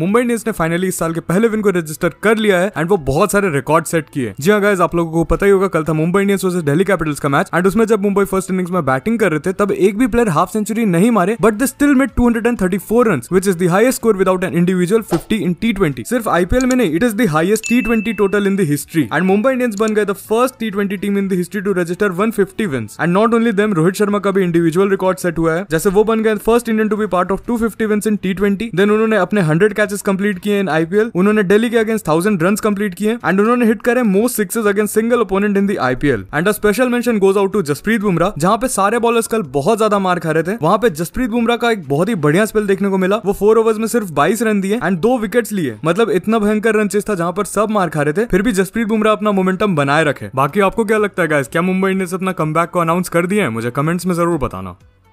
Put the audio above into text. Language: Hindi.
मुंबई इंडियंस ने फाइनली इस साल के पहले विन को रजिस्टर कर लिया है एंड वो बहुत सारे रिकॉर्ड सेट किए जी हाँ गाइज आप लोगों को पता ही होगा कल था Mumbai Indians versus Delhi Capitals का मैच एंड उसमें जब मुंबई फर्स्ट इनिंग्स में बैटिंग कर रहे थे तब एक भी प्लेयर हाफ सेंचुरी नहीं मारे but they still made four run which is the highest score without an individual fifty in T सिर्फ आईपीएल में नहीं it is the highest T total in the history and Mumbai Indians बन गए the first T team in the history to register fifty wins and not only them Rohit Sharma का भी इंडिविजुअल रिकॉर्ड सेट हुआ है जैसे वो बन गए first Indian to be part of fifty wins in T then उन्होंने अपने हंड्रेड मैचेस कंप्लीट किए इन आईपीएल उन्होंने डेली के अगेंस्ट थाउजेंड रन कंप्लीट किए एंड उन्होंने हिट करे most sixes against single opponent in the IPL and a special mention goes out to Jasprit Bumrah जहां पे सारे बॉलर्स कल बहुत ज्यादा मार खा रहे थे वहां पे जसप्रीत बुमराह का एक बहुत ही बढ़िया स्पेल देखने को मिला वो फोर ओवर्स में सिर्फ बाईस रन दिए एंड दो विकेट्स लिए मतलब इतना भयंकर रन चेस था जहां पर सब मार खा रहे थे फिर भी जसप्रीत बुमराह अपना मोमेंटम बनाए रखे बाकी आपको क्या लगता है क्या मुंबई इंडियंस अपना कम को अनाउंस कर दिया है मुझे कमेंट्स में जरूर बताना